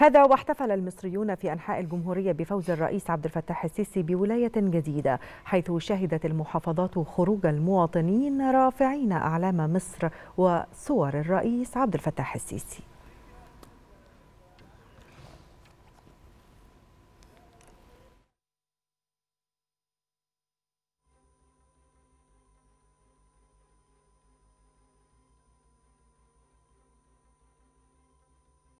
هذا واحتفل المصريون في أنحاء الجمهورية بفوز الرئيس عبد الفتاح السيسي بولاية جديدة حيث شهدت المحافظات خروج المواطنين رافعين أعلام مصر وصور الرئيس عبد الفتاح السيسي